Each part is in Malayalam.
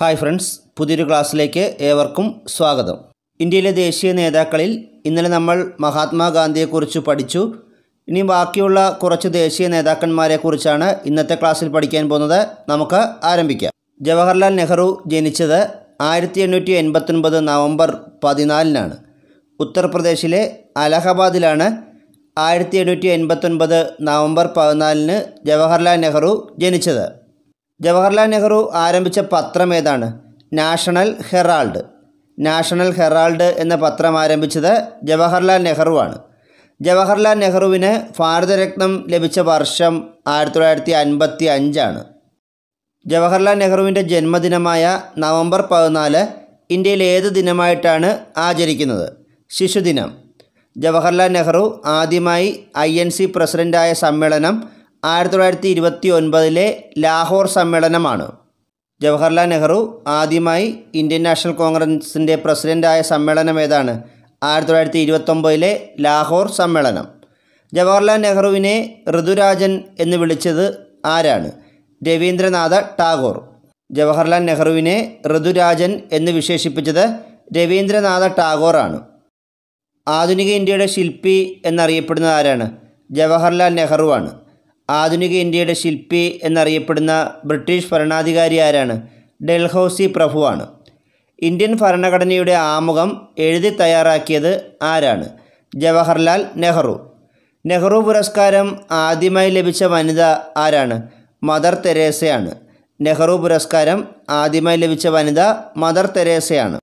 ഹായ് ഫ്രണ്ട്സ് പുതിയൊരു ക്ലാസ്സിലേക്ക് ഏവർക്കും സ്വാഗതം ഇന്ത്യയിലെ ദേശീയ നേതാക്കളിൽ ഇന്നലെ നമ്മൾ മഹാത്മാഗാന്ധിയെക്കുറിച്ച് പഠിച്ചു ഇനി ബാക്കിയുള്ള കുറച്ച് ദേശീയ നേതാക്കന്മാരെക്കുറിച്ചാണ് ഇന്നത്തെ ക്ലാസ്സിൽ പഠിക്കാൻ പോകുന്നത് നമുക്ക് ആരംഭിക്കാം ജവഹർലാൽ നെഹ്റു ജനിച്ചത് ആയിരത്തി എണ്ണൂറ്റി എൺപത്തൊൻപത് നവംബർ പതിനാലിനാണ് ഉത്തർപ്രദേശിലെ അലഹബാദിലാണ് ആയിരത്തി എണ്ണൂറ്റി എൺപത്തൊൻപത് നവംബർ പതിനാലിന് ജവഹർലാൽ നെഹ്റു ജനിച്ചത് ജവഹർലാൽ നെഹ്റു ആരംഭിച്ച പത്രം ഏതാണ് നാഷണൽ ഹെറാൾഡ് നാഷണൽ ഹെറാൾഡ് എന്ന പത്രം ആരംഭിച്ചത് ജവഹർലാൽ നെഹ്റുവാണ് ജവഹർലാൽ നെഹ്റുവിന് ഭാരതരത്നം ലഭിച്ച വർഷം ആയിരത്തി തൊള്ളായിരത്തി അൻപത്തി അഞ്ചാണ് ജവഹർലാൽ നെഹ്റുവിൻ്റെ ജന്മദിനമായ നവംബർ പതിനാല് ഇന്ത്യയിൽ ഏത് ദിനമായിട്ടാണ് ആചരിക്കുന്നത് ശിശുദിനം ജവഹർലാൽ നെഹ്റു ആദ്യമായി ഐ എൻ സി പ്രസിഡൻ്റായ സമ്മേളനം ആയിരത്തി തൊള്ളായിരത്തി ഇരുപത്തി ഒൻപതിലെ ലാഹോർ സമ്മേളനമാണ് ജവഹർലാൽ നെഹ്റു ആദ്യമായി ഇന്ത്യൻ നാഷണൽ കോൺഗ്രസിൻ്റെ പ്രസിഡൻ്റായ സമ്മേളനം ഏതാണ് ആയിരത്തി തൊള്ളായിരത്തി ഇരുപത്തൊമ്പതിലെ ലാഹോർ സമ്മേളനം ജവഹർലാൽ നെഹ്റുവിനെ ഋതുരാജൻ എന്ന് വിളിച്ചത് ആരാണ് രവീന്ദ്രനാഥ ടാഗോർ ജവഹർലാൽ നെഹ്റുവിനെ ഋതുരാജൻ എന്ന് വിശേഷിപ്പിച്ചത് രവീന്ദ്രനാഥ ടാഗോറാണ് ആധുനിക ഇന്ത്യയുടെ ശില്പി എന്നറിയപ്പെടുന്നത് ആരാണ് ജവഹർലാൽ നെഹ്റുവാണ് ആധുനിക ഇന്ത്യയുടെ ശില്പി എന്നറിയപ്പെടുന്ന ബ്രിട്ടീഷ് ഭരണാധികാരി ആരാണ് ഡൽഹൌസി പ്രഭുവാണ് ഇന്ത്യൻ ഭരണഘടനയുടെ ആമുഖം എഴുതി തയ്യാറാക്കിയത് ആരാണ് ജവഹർലാൽ നെഹ്റു നെഹ്റു പുരസ്കാരം ആദ്യമായി ലഭിച്ച വനിത ആരാണ് മദർ തെരേസയാണ് നെഹ്റു പുരസ്കാരം ആദ്യമായി ലഭിച്ച വനിത മദർ തെരേസയാണ്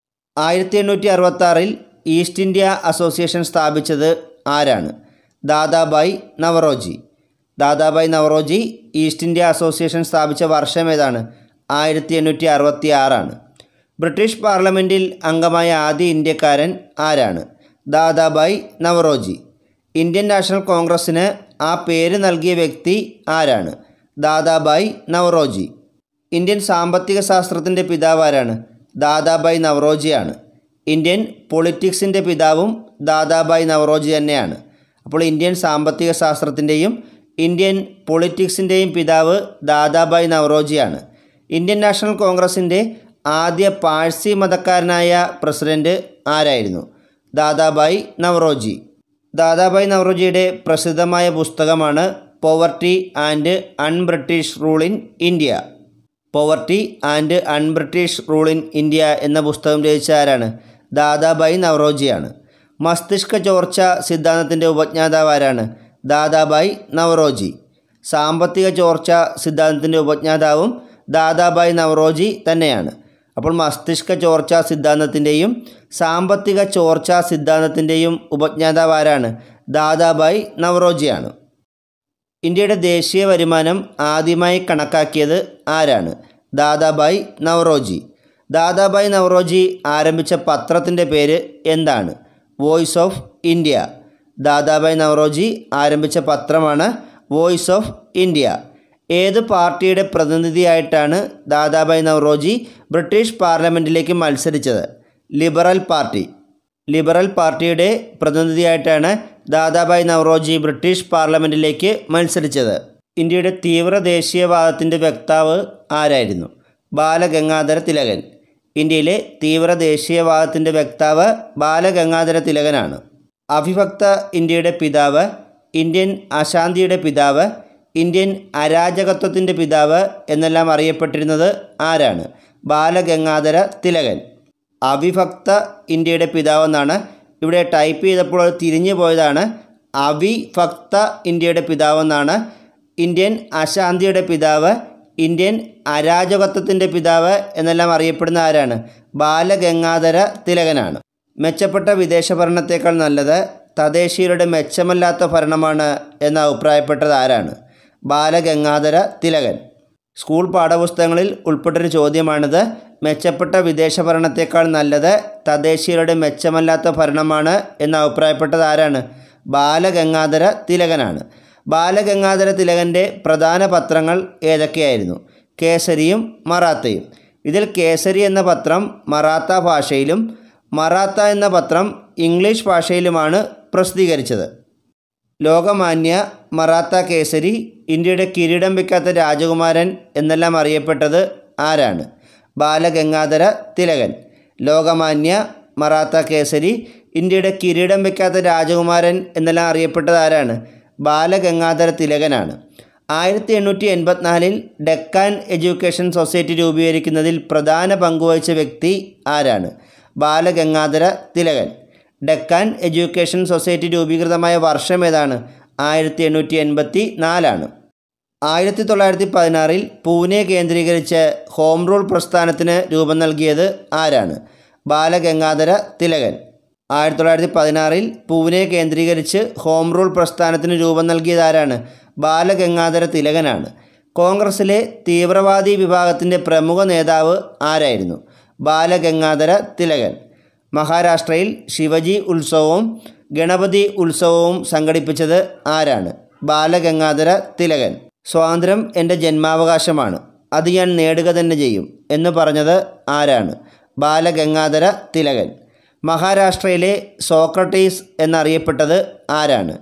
ആയിരത്തി എണ്ണൂറ്റി അറുപത്താറിൽ ഈസ്റ്റ് ഇന്ത്യ അസോസിയേഷൻ സ്ഥാപിച്ചത് ആരാണ് Dadabhai Naoroji Dadabhai Naoroji East India association സ്ഥാപിച്ച വർഷം ഏതാണ് ആയിരത്തി എണ്ണൂറ്റി അറുപത്തി ആറാണ് ബ്രിട്ടീഷ് പാർലമെൻറ്റിൽ അംഗമായ ആദ്യ ഇന്ത്യക്കാരൻ ആരാണ് ദാദാഭായ് നവറോജി ഇന്ത്യൻ നാഷണൽ കോൺഗ്രസ്സിന് ആ പേര് നൽകിയ വ്യക്തി ആരാണ് ദാദാഭായ് നവറോജി ഇന്ത്യൻ സാമ്പത്തിക ശാസ്ത്രത്തിൻ്റെ പിതാവ് ആരാണ് ദാദാഭായ് നവറോജിയാണ് ഇന്ത്യൻ പൊളിറ്റിക്സിൻ്റെ പിതാവും ദാദാഭായ് നവറോജി തന്നെയാണ് അപ്പോൾ ഇന്ത്യൻ സാമ്പത്തിക ശാസ്ത്രത്തിൻ്റെയും ഇന്ത്യൻ പൊളിറ്റിക്സിൻ്റെയും പിതാവ് ദാദാഭായ് നവറോജിയാണ് ഇന്ത്യൻ നാഷണൽ കോൺഗ്രസിൻ്റെ ആദ്യ പാഴ്സി മതക്കാരനായ പ്രസിഡൻ്റ് ആരായിരുന്നു ദാദാഭായ് നവറോജി ദാദാഭായ് നവറോജിയുടെ പ്രസിദ്ധമായ പുസ്തകമാണ് poverty and unBritish rule in India poverty and unBritish rule in India എന്ന പുസ്തകം രചിച്ച ആരാണ് ദാദാഭായ് നവറോജിയാണ് മസ്തിഷ്ക ചോർച്ച സിദ്ധാന്തത്തിൻ്റെ ഉപജ്ഞാതാവ് ആരാണ് ദാദാബായ് നവറോജി സാമ്പത്തിക ചോർച്ച സിദ്ധാന്തത്തിൻ്റെ ഉപജ്ഞാതാവും ദാദാബായ് നവറോജി തന്നെയാണ് അപ്പോൾ മസ്തിഷ്ക ചോർച്ച സിദ്ധാന്തത്തിൻ്റെയും സാമ്പത്തിക ചോർച്ച സിദ്ധാന്തത്തിൻ്റെയും ഉപജ്ഞാതാവ് ആരാണ് ദാദാബായ് നവറോജിയാണ് ഇന്ത്യയുടെ ദേശീയ വരുമാനം ആദ്യമായി കണക്കാക്കിയത് ആരാണ് ദാദാബായ് നവറോജി ദാദാബായ് നവറോജി ആരംഭിച്ച പത്രത്തിൻ്റെ പേര് എന്താണ് voice of India Dadabhai Naoroji ആരംഭിച്ച പത്രമാണ് വോയിസ് ഓഫ് ഇന്ത്യ ഏത് പാർട്ടിയുടെ പ്രതിനിധിയായിട്ടാണ് ദാദാഭായ് നവറോജി ബ്രിട്ടീഷ് പാർലമെൻറ്റിലേക്ക് മത്സരിച്ചത് ലിബറൽ പാർട്ടി ലിബറൽ പാർട്ടിയുടെ പ്രതിനിധിയായിട്ടാണ് ദാദാഭായ് നവറോജി ബ്രിട്ടീഷ് പാർലമെൻറ്റിലേക്ക് മത്സരിച്ചത് ഇന്ത്യയുടെ തീവ്ര ദേശീയവാദത്തിൻ്റെ വക്താവ് ആരായിരുന്നു ബാലഗംഗാധര തിലകൻ ഇന്ത്യയിലെ തീവ്ര ദേശീയവാദത്തിൻ്റെ വക്താവ് ബാലഗംഗാധര തിലകനാണ് അവിഭക്ത ഇന്ത്യയുടെ പിതാവ് ഇന്ത്യൻ അശാന്തിയുടെ പിതാവ് ഇന്ത്യൻ അരാജകത്വത്തിൻ്റെ പിതാവ് എന്നെല്ലാം അറിയപ്പെട്ടിരുന്നത് ആരാണ് ബാലഗംഗാധര തിലകൻ അവിഭക്ത ഇന്ത്യയുടെ പിതാവെന്നാണ് ഇവിടെ ടൈപ്പ് ചെയ്തപ്പോൾ തിരിഞ്ഞു പോയതാണ് അവിഭക്ത ഇന്ത്യയുടെ പിതാവെന്നാണ് ഇന്ത്യൻ അശാന്തിയുടെ പിതാവ് ഇന്ത്യൻ അരാജകത്വത്തിൻ്റെ പിതാവ് എന്നെല്ലാം അറിയപ്പെടുന്ന ആരാണ് ബാലഗംഗാധര തിലകനാണ് മെച്ചപ്പെട്ട വിദേശ ഭരണത്തേക്കാൾ നല്ലത് തദ്ദേശീയരുടെ മെച്ചമല്ലാത്ത ഭരണമാണ് എന്ന് അഭിപ്രായപ്പെട്ടത് ആരാണ് ബാലഗംഗാധര തിലകൻ സ്കൂൾ പാഠപുസ്തകങ്ങളിൽ ഉൾപ്പെട്ടൊരു ചോദ്യമാണിത് മെച്ചപ്പെട്ട വിദേശ ഭരണത്തേക്കാൾ നല്ലത് തദ്ദേശീയരുടെ മെച്ചമല്ലാത്ത ഭരണമാണ് എന്ന് അഭിപ്രായപ്പെട്ടത് ആരാണ് ബാലഗംഗാധര തിലകനാണ് ബാലഗംഗാധര തിലകൻ്റെ പ്രധാന പത്രങ്ങൾ ഏതൊക്കെയായിരുന്നു കേസരിയും മറാത്തയും ഇതിൽ കേസരി എന്ന പത്രം മറാത്ത ഭാഷയിലും മറാത്ത എന്ന പത്രം ഇംഗ്ലീഷ് ഭാഷയിലുമാണ് പ്രസിദ്ധീകരിച്ചത് ലോകമാന്യ മറാത്ത കേസരി ഇന്ത്യയുടെ കിരീടം വെക്കാത്ത രാജകുമാരൻ എന്നെല്ലാം അറിയപ്പെട്ടത് ആരാണ് ബാലഗംഗാധര തിലകൻ ലോകമാന്യ മറാത്ത കേസരി ഇന്ത്യയുടെ കിരീടം വെക്കാത്ത രാജകുമാരൻ എന്നെല്ലാം അറിയപ്പെട്ടത് ആരാണ് ബാലഗംഗാധര തിലകനാണ് ആയിരത്തി എണ്ണൂറ്റി എൺപത്തിനാലിൽ ഡെക്കാൻ എഡ്യൂക്കേഷൻ സൊസൈറ്റി രൂപീകരിക്കുന്നതിൽ പ്രധാന പങ്കുവഹിച്ച വ്യക്തി ആരാണ് ബാലഗംഗാധര തിലകൻ ഡെക്കാൻ എഡ്യൂക്കേഷൻ സൊസൈറ്റി രൂപീകൃതമായ വർഷം ഏതാണ് ആയിരത്തി എണ്ണൂറ്റി എൺപത്തി നാലാണ് ആയിരത്തി തൊള്ളായിരത്തി പതിനാറിൽ പൂനെ കേന്ദ്രീകരിച്ച് ഹോം റൂൾ പ്രസ്ഥാനത്തിന് രൂപം നൽകിയത് ആരാണ് ബാലഗംഗാധര തിലകൻ ആയിരത്തി തൊള്ളായിരത്തി പതിനാറിൽ പൂനെ കേന്ദ്രീകരിച്ച് ഹോം റൂൾ പ്രസ്ഥാനത്തിന് രൂപം നൽകിയത് ആരാണ് ബാലഗംഗാധര തിലകനാണ് കോൺഗ്രസിലെ തീവ്രവാദി വിഭാഗത്തിൻ്റെ പ്രമുഖ നേതാവ് ആരായിരുന്നു ബാലഗംഗാധര തിലകൻ മഹാരാഷ്ട്രയിൽ ശിവജി ഉത്സവവും ഗണപതി ഉത്സവവും സംഘടിപ്പിച്ചത് ആരാണ് ബാലഗംഗാധര തിലകൻ സ്വാതന്ത്ര്യം എൻ്റെ ജന്മാവകാശമാണ് അത് ഞാൻ നേടുക തന്നെ ചെയ്യും എന്ന് പറഞ്ഞത് ആരാണ് ബാലഗംഗാധര തിലകൻ മഹാരാഷ്ട്രയിലെ സോക്രട്ടീസ് എന്നറിയപ്പെട്ടത് ആരാണ്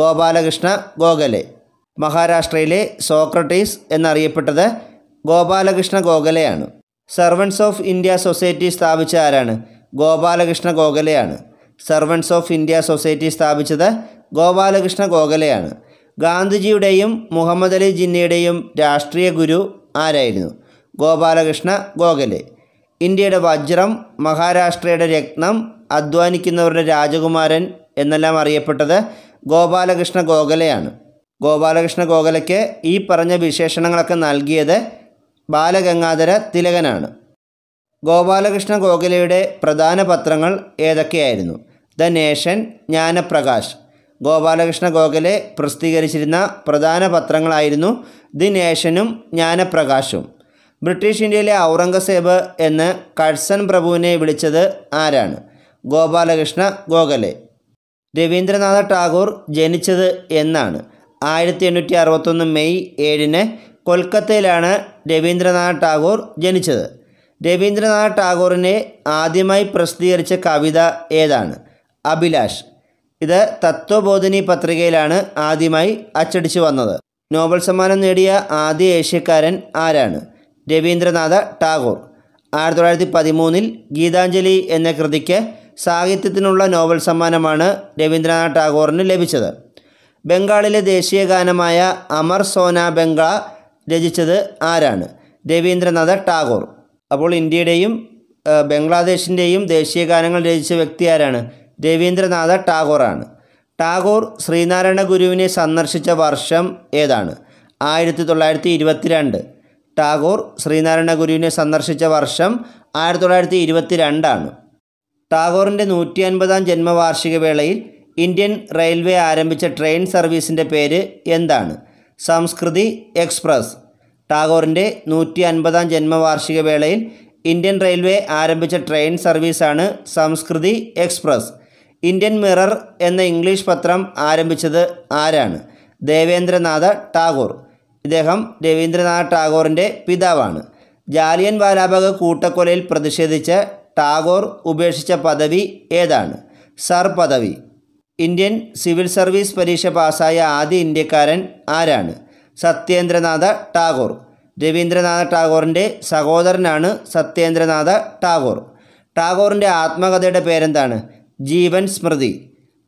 ഗോപാലകൃഷ്ണ ഗോഖലെ മഹാരാഷ്ട്രയിലെ സോക്രട്ടീസ് എന്നറിയപ്പെട്ടത് ഗോപാലകൃഷ്ണ ഗോഖലെയാണ് സെർവൻസ് ഓഫ് ഇന്ത്യ സൊസൈറ്റി സ്ഥാപിച്ച ആരാണ് ഗോപാലകൃഷ്ണ ഗോഖലെയാണ് സെർവൻസ് ഓഫ് ഇന്ത്യ സൊസൈറ്റി സ്ഥാപിച്ചത് ഗോപാലകൃഷ്ണ ഗോഖലെയാണ് ഗാന്ധിജിയുടെയും മുഹമ്മദ് അലി ജിന്നയുടെയും രാഷ്ട്രീയ ഗുരു ആരായിരുന്നു ഗോപാലകൃഷ്ണ ഗോഖലെ ഇന്ത്യയുടെ വജ്രം മഹാരാഷ്ട്രയുടെ രക്തം അധ്വാനിക്കുന്നവരുടെ രാജകുമാരൻ എന്നെല്ലാം അറിയപ്പെട്ടത് ഗോപാലകൃഷ്ണ ഗോഖലെയാണ് ഗോപാലകൃഷ്ണ ഗോഖലയ്ക്ക് ഈ പറഞ്ഞ വിശേഷണങ്ങളൊക്കെ നൽകിയത് ബാലഗംഗാധര തിലകനാണ് ഗോപാലകൃഷ്ണ ഗോഖലയുടെ പ്രധാന പത്രങ്ങൾ ഏതൊക്കെയായിരുന്നു ദ നേഷൻ ജ്ഞാനപ്രകാശ് ഗോപാലകൃഷ്ണ ഗോഖലെ പ്രസിദ്ധീകരിച്ചിരുന്ന പ്രധാന പത്രങ്ങളായിരുന്നു ദി നേഷനും ജ്ഞാനപ്രകാശും ബ്രിട്ടീഷ് ഇന്ത്യയിലെ ഔറംഗസേബ് എന്ന് കഴ്സൺ പ്രഭുവിനെ വിളിച്ചത് ആരാണ് ഗോപാലകൃഷ്ണ ഗോഖലെ രവീന്ദ്രനാഥ ടാഗോർ ജനിച്ചത് എന്നാണ് ആയിരത്തി എണ്ണൂറ്റി അറുപത്തൊന്ന് മെയ് ഏഴിന് കൊൽക്കത്തയിലാണ് രവീന്ദ്രനാഥ് ടാഗോർ ജനിച്ചത് രവീന്ദ്രനാഥ് ടാഗോറിനെ ആദ്യമായി പ്രസിദ്ധീകരിച്ച കവിത ഏതാണ് അഭിലാഷ് ഇത് തത്വബോധിനി പത്രികയിലാണ് ആദ്യമായി അച്ചടിച്ചു വന്നത് നോബൽ സമ്മാനം നേടിയ ആദ്യ ഏഷ്യക്കാരൻ ആരാണ് രവീന്ദ്രനാഥ ടാഗോർ ആയിരത്തി തൊള്ളായിരത്തി പതിമൂന്നിൽ ഗീതാഞ്ജലി എന്ന കൃതിക്ക് സാഹിത്യത്തിനുള്ള നോബൽ സമ്മാനമാണ് രവീന്ദ്രനാഥ് ടാഗോറിന് ലഭിച്ചത് ബംഗാളിലെ ദേശീയ ഗാനമായ അമർ സോന ബംഗാ രചിച്ചത് ആരാണ് രവീന്ദ്രനാഥ ടാഗോർ അപ്പോൾ ഇന്ത്യയുടെയും ബംഗ്ലാദേശിൻ്റെയും ദേശീയ ഗാനങ്ങൾ രചിച്ച വ്യക്തി ആരാണ് രവീന്ദ്രനാഥ ടാഗോറാണ് ടാഗോർ ശ്രീനാരായണ ഗുരുവിനെ സന്ദർശിച്ച വർഷം ഏതാണ് ആയിരത്തി തൊള്ളായിരത്തി ഇരുപത്തിരണ്ട് ടാഗോർ ശ്രീനാരായണ ഗുരുവിനെ സന്ദർശിച്ച വർഷം ആയിരത്തി തൊള്ളായിരത്തി രണ്ടാണ് ടാഗോറിൻ്റെ നൂറ്റി അൻപതാം ജന്മവാർഷിക വേളയിൽ ഇന്ത്യൻ റെയിൽവേ ആരംഭിച്ച ട്രെയിൻ സർവീസിൻ്റെ പേര് എന്താണ് സംസ്കൃതി എക്സ്പ്രസ് ടാഗോറിൻ്റെ നൂറ്റി അൻപതാം ജന്മവാർഷിക വേളയിൽ ഇന്ത്യൻ റെയിൽവേ ആരംഭിച്ച ട്രെയിൻ സർവീസാണ് സംസ്കൃതി എക്സ്പ്രസ് ഇന്ത്യൻ മിറർ എന്ന ഇംഗ്ലീഷ് പത്രം ആരംഭിച്ചത് ആരാണ് ദേവേന്ദ്രനാഥ ടാഗോർ ഇദ്ദേഹം രവീന്ദ്രനാഥ് ടാഗോറിൻ്റെ പിതാവാണ് ജാലിയൻ വാലാപക കൂട്ടക്കൊലയിൽ പ്രതിഷേധിച്ച ടാഗോർ ഉപേക്ഷിച്ച പദവി ഏതാണ് സർ പദവി ഇന്ത്യൻ സിവിൽ സർവീസ് പരീക്ഷ പാസ്സായ ആദ്യ ഇന്ത്യക്കാരൻ ആരാണ് സത്യേന്ദ്രനാഥ ടാഗോർ രവീന്ദ്രനാഥ ടാഗോറിൻ്റെ സഹോദരനാണ് സത്യേന്ദ്രനാഥ ടാഗോർ ടാഗോറിൻ്റെ ആത്മകഥയുടെ പേരെന്താണ് ജീവൻ സ്മൃതി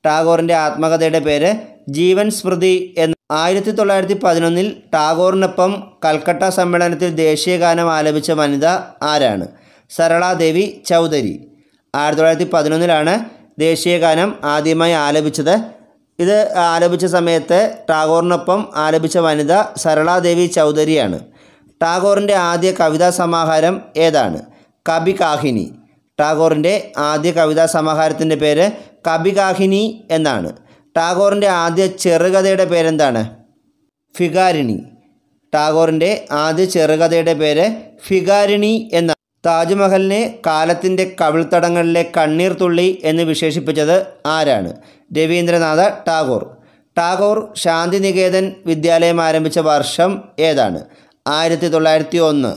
ടാഗോറിൻ്റെ ആത്മകഥയുടെ പേര് ജീവൻ സ്മൃതി എന്ന് ആയിരത്തി തൊള്ളായിരത്തി പതിനൊന്നിൽ ടാഗോറിനൊപ്പം കൽക്കട്ട സമ്മേളനത്തിൽ ദേശീയഗാനം ആലപിച്ച വനിത ആരാണ് സരളാദേവി ചൗധരി ആയിരത്തി തൊള്ളായിരത്തി പതിനൊന്നിലാണ് ദേശീയഗാനം ആദ്യമായി ആലപിച്ചത് ഇത് ആലപിച്ച സമയത്ത് ടാഗോറിനൊപ്പം ആലപിച്ച വനിത സരളാദേവി ചൗധരിയാണ് ടാഗോറിൻ്റെ ആദ്യ കവിതാ സമാഹാരം ഏതാണ് കബി കാഹിനി ടാഗോറിൻ്റെ ആദ്യ കവിതാ സമാഹാരത്തിൻ്റെ പേര് കബി കാഹിനി എന്നാണ് ടാഗോറിൻ്റെ ആദ്യ ചെറുകഥയുടെ പേരെന്താണ് ഫിഗാരിണി ടാഗോറിൻ്റെ ആദ്യ ചെറുകഥയുടെ പേര് ഫിഗാരിണി എന്നാണ് താജ്മഹലിനെ കാലത്തിൻ്റെ കവിൾത്തടങ്ങളിലെ കണ്ണീർ തുള്ളി എന്ന് വിശേഷിപ്പിച്ചത് ആരാണ് രവീന്ദ്രനാഥ ടാഗോർ ടാഗോർ ശാന്തിനികേതൻ വിദ്യാലയം ആരംഭിച്ച വർഷം ഏതാണ് ആയിരത്തി തൊള്ളായിരത്തി ഒന്ന്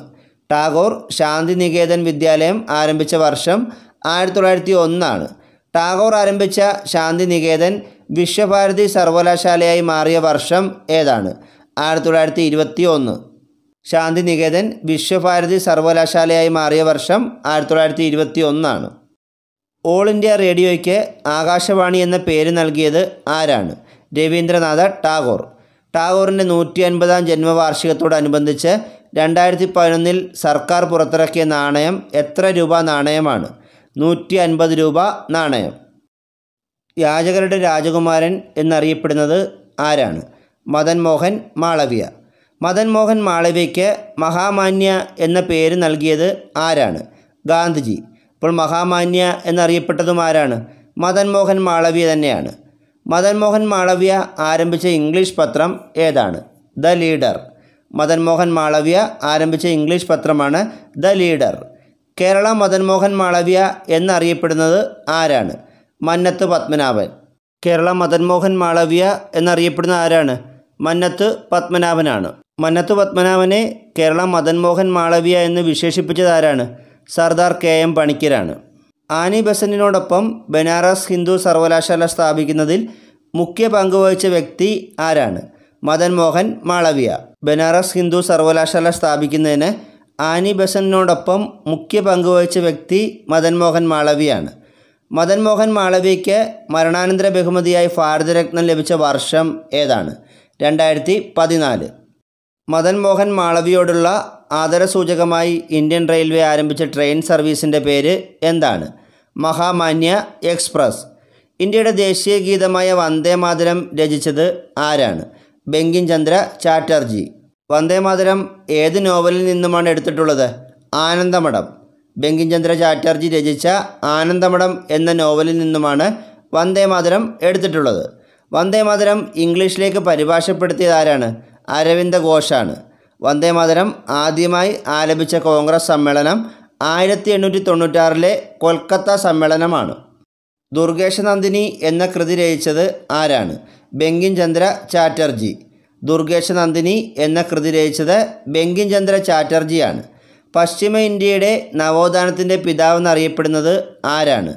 ടാഗോർ ശാന്തിനികേതൻ വിദ്യാലയം ആരംഭിച്ച വർഷം ആയിരത്തി തൊള്ളായിരത്തി ഒന്നാണ് ടാഗോർ ആരംഭിച്ച ശാന്തിനികേതൻ വിശ്വഭാരതി സർവകലാശാലയായി മാറിയ വർഷം ഏതാണ് ആയിരത്തി തൊള്ളായിരത്തി ഇരുപത്തി ഒന്ന് ശാന്തിനികേതൻ വിശ്വഭാരതി സർവകലാശാലയായി മാറിയ വർഷം ആയിരത്തി തൊള്ളായിരത്തി ഇരുപത്തി ഒന്നാണ് ഓൾ ഇന്ത്യ റേഡിയോയ്ക്ക് ആകാശവാണി എന്ന പേര് നൽകിയത് ആരാണ് രവീന്ദ്രനാഥ ടാഗോർ ടാഗോറിൻ്റെ നൂറ്റി അൻപതാം ജന്മവാർഷികത്തോടനുബന്ധിച്ച് രണ്ടായിരത്തി പതിനൊന്നിൽ സർക്കാർ പുറത്തിറക്കിയ നാണയം എത്ര രൂപ നാണയമാണ് നൂറ്റി അൻപത് രൂപ നാണയം യാചകരുടെ രാജകുമാരൻ എന്നറിയപ്പെടുന്നത് ആരാണ് മദൻ മോഹൻ മാളവിയ മദൻ മോഹൻ മാളവ്യയ്ക്ക് മഹാമാന്യ എന്ന പേര് നൽകിയത് ആരാണ് ഗാന്ധിജി അപ്പോൾ മഹാമാന്യ എന്നറിയപ്പെട്ടതും ആരാണ് മദൻ മോഹൻ മാളവ്യ തന്നെയാണ് മദൻ മോഹൻ മാളവ്യ ആരംഭിച്ച ഇംഗ്ലീഷ് പത്രം ഏതാണ് ദ ലീഡർ മദൻ മോഹൻ മാളവ്യ ആരംഭിച്ച ഇംഗ്ലീഷ് പത്രമാണ് ദ ലീഡർ കേരള മദൻ മോഹൻ മാളവ്യ എന്നറിയപ്പെടുന്നത് ആരാണ് മന്നത്ത് പത്മനാഭൻ കേരള മദൻ മോഹൻ മാളവ്യ എന്നറിയപ്പെടുന്ന ആരാണ് മന്നത്ത് പത്മനാഭനാണ് മന്നത്ത് പത്മനാഭനെ കേരള മദൻമോഹൻ മാളവിയ എന്ന് വിശേഷിപ്പിച്ചതാരാണ് സർദാർ കെ എം പണിക്കരാണ് ആനി ബസന്റിനോടൊപ്പം ബനാറസ് ഹിന്ദു സർവകലാശാല സ്ഥാപിക്കുന്നതിൽ മുഖ്യ പങ്കുവഹിച്ച വ്യക്തി ആരാണ് മദൻമോഹൻ മാളവിയ ബനാറസ് ഹിന്ദു സർവകലാശാല സ്ഥാപിക്കുന്നതിന് ആനി ബസന്റിനോടൊപ്പം മുഖ്യ പങ്കുവഹിച്ച വ്യക്തി മദൻമോഹൻ മാളവിയാണ് മദൻമോഹൻ മാളവിയയ്ക്ക് മരണാനന്തര ബഹുമതിയായി ഭാരതരത്നം ലഭിച്ച വർഷം ഏതാണ് രണ്ടായിരത്തി പതിനാല് മദൻ മോഹൻ മാളവിയോടുള്ള ആദരസൂചകമായി ഇന്ത്യൻ റെയിൽവേ ആരംഭിച്ച ട്രെയിൻ സർവീസിൻ്റെ പേര് എന്താണ് മഹാമാന്യ എക്സ്പ്രസ് ഇന്ത്യയുടെ ദേശീയ ഗീതമായ വന്ദേമാതരം രചിച്ചത് ആരാണ് ബെങ്കിം ചന്ദ്ര ചാറ്റർജി വന്ദേമാതരം ഏത് നോവലിൽ നിന്നുമാണ് എടുത്തിട്ടുള്ളത് ആനന്ദമഠം ബെങ്കിം ചന്ദ്ര ചാറ്റർജി രചിച്ച ആനന്ദമഠം എന്ന നോവലിൽ നിന്നുമാണ് വന്ദേമാതരം എടുത്തിട്ടുള്ളത് വന്ദേമാതരം ഇംഗ്ലീഷിലേക്ക് പരിഭാഷപ്പെടുത്തിയത് ആരാണ് അരവിന്ദ ഘോഷാണ് വന്ദേമാതരം ആദ്യമായി ആലപിച്ച കോൺഗ്രസ് സമ്മേളനം ആയിരത്തി എണ്ണൂറ്റി തൊണ്ണൂറ്റാറിലെ കൊൽക്കത്ത സമ്മേളനമാണ് ദുർഗേശനന്ദിനി എന്ന കൃതി രചിച്ചത് ആരാണ് ബെങ്കിം ചന്ദ്ര ചാറ്റർജി ദുർഗേശനന്ദിനി എന്ന കൃതി രചിച്ചത് ബെങ്കിം ചന്ദ്ര ചാറ്റർജിയാണ് പശ്ചിമ ഇന്ത്യയുടെ നവോത്ഥാനത്തിൻ്റെ പിതാവെന്നറിയപ്പെടുന്നത് ആരാണ്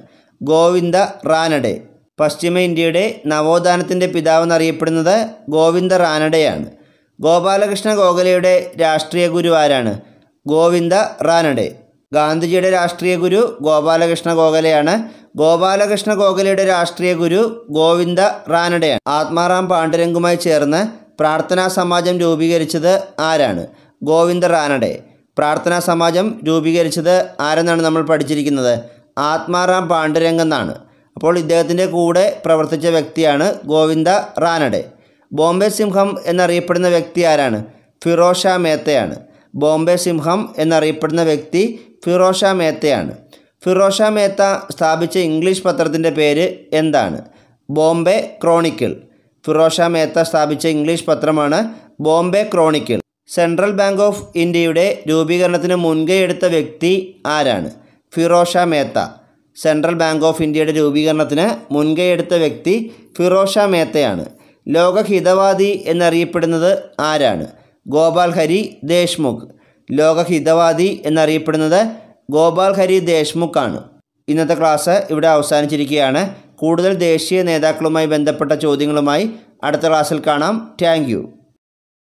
ഗോവിന്ദ റാനഡെ പശ്ചിമ ഇന്ത്യയുടെ നവോത്ഥാനത്തിൻ്റെ പിതാവെന്നറിയപ്പെടുന്നത് ഗോവിന്ദ റാനഡയാണ് ഗോപാലകൃഷ്ണ ഗോഖലയുടെ രാഷ്ട്രീയ ഗുരു ആരാണ് ഗോവിന്ദ റാനഡെ ഗാന്ധിജിയുടെ രാഷ്ട്രീയ ഗുരു ഗോപാലകൃഷ്ണ ഗോഖലെയാണ് ഗോപാലകൃഷ്ണ ഗോഖലയുടെ രാഷ്ട്രീയ ഗുരു ഗോവിന്ദ റാനഡയാണ് ആത്മാറാം പാണ്ഡുരംഗുമായി ചേർന്ന് പ്രാർത്ഥനാ സമാജം രൂപീകരിച്ചത് ആരാണ് ഗോവിന്ദ റാനഡെ പ്രാർത്ഥനാ സമാജം രൂപീകരിച്ചത് ആരെന്നാണ് നമ്മൾ പഠിച്ചിരിക്കുന്നത് ആത്മാറാം പാണ്ഡുരംഗെന്നാണ് അപ്പോൾ ഇദ്ദേഹത്തിൻ്റെ കൂടെ പ്രവർത്തിച്ച വ്യക്തിയാണ് ഗോവിന്ദ റാനഡെ ബോംബെ സിംഹം എന്നറിയപ്പെടുന്ന വ്യക്തി ആരാണ് ഫിറോഷ മേത്തയാണ് ബോംബെ സിംഹം എന്നറിയപ്പെടുന്ന വ്യക്തി ഫിറോഷ മേത്തയാണ് ഫിറോഷ മേത്ത സ്ഥാപിച്ച ഇംഗ്ലീഷ് പത്രത്തിൻ്റെ പേര് എന്താണ് ബോംബെ ക്രോണിക്കിൾ ഫിറോഷ മേത്ത സ്ഥാപിച്ച ഇംഗ്ലീഷ് പത്രമാണ് Bombay chronicle central bank of ഇന്ത്യയുടെ രൂപീകരണത്തിന് മുൻകൈ എടുത്ത വ്യക്തി ആരാണ് Pherozeshah Mehta central bank of ഇന്ത്യയുടെ രൂപീകരണത്തിന് മുൻകൈയെടുത്ത വ്യക്തി ഫിറോഷ മേത്തയാണ് ലോകഹിതവാദി എന്നറിയപ്പെടുന്നത് ആരാണ് ഗോപാൽ ഹരി ദേശ്മുഖ് ലോകഹിതവാദി എന്നറിയപ്പെടുന്നത് ഗോപാൽ ഹരി ദേശ്മുഖ് ആണ് ഇന്നത്തെ ക്ലാസ് ഇവിടെ അവസാനിച്ചിരിക്കുകയാണ് കൂടുതൽ ദേശീയ നേതാക്കളുമായി ബന്ധപ്പെട്ട ചോദ്യങ്ങളുമായി അടുത്ത ക്ലാസ്സിൽ കാണാം താങ്ക്